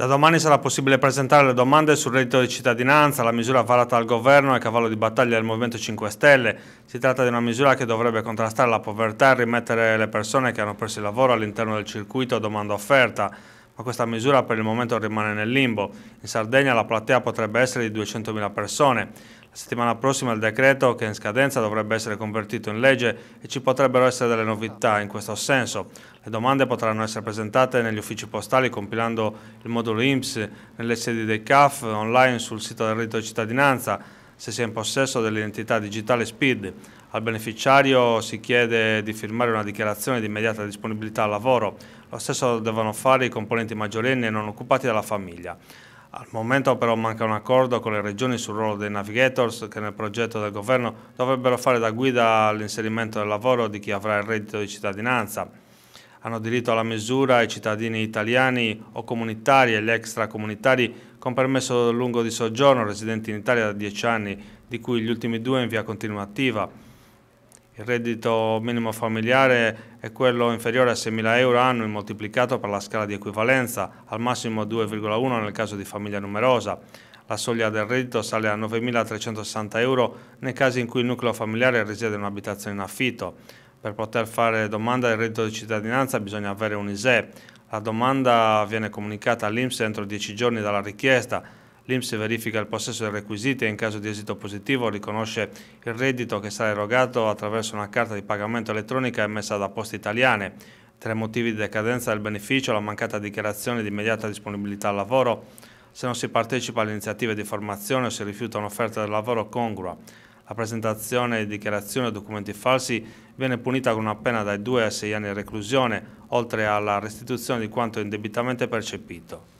Da domani sarà possibile presentare le domande sul reddito di cittadinanza, la misura varata dal governo e cavallo di battaglia del Movimento 5 Stelle. Si tratta di una misura che dovrebbe contrastare la povertà e rimettere le persone che hanno perso il lavoro all'interno del circuito domanda-offerta ma questa misura per il momento rimane nel limbo. In Sardegna la platea potrebbe essere di 200.000 persone. La settimana prossima il decreto, che in scadenza, dovrebbe essere convertito in legge e ci potrebbero essere delle novità in questo senso. Le domande potranno essere presentate negli uffici postali compilando il modulo IMSS, nelle sedi dei CAF, online sul sito del rito di cittadinanza se si è in possesso dell'identità digitale SPID. Al beneficiario si chiede di firmare una dichiarazione di immediata disponibilità al lavoro, lo stesso devono fare i componenti maggiorenni e non occupati dalla famiglia. Al momento però manca un accordo con le regioni sul ruolo dei navigators che nel progetto del governo dovrebbero fare da guida all'inserimento del lavoro di chi avrà il reddito di cittadinanza hanno diritto alla misura i cittadini italiani o comunitari e gli extracomunitari con permesso lungo di soggiorno residenti in Italia da 10 anni, di cui gli ultimi due in via continuativa. Il reddito minimo familiare è quello inferiore a 6.000 euro annui moltiplicato per la scala di equivalenza, al massimo 2,1 nel caso di famiglia numerosa. La soglia del reddito sale a 9.360 euro nei casi in cui il nucleo familiare risiede in un'abitazione in affitto. Per poter fare domanda del reddito di cittadinanza bisogna avere un ISE. La domanda viene comunicata all'Inps entro 10 giorni dalla richiesta. L'Inps verifica il possesso dei requisiti e in caso di esito positivo riconosce il reddito che sarà erogato attraverso una carta di pagamento elettronica emessa da Poste Italiane. Tre motivi di decadenza del beneficio la mancata dichiarazione di immediata disponibilità al lavoro, se non si partecipa alle iniziative di formazione o si rifiuta un'offerta del lavoro congrua. La presentazione di dichiarazioni o documenti falsi viene punita con una pena dai 2 a 6 anni di reclusione, oltre alla restituzione di quanto indebitamente percepito.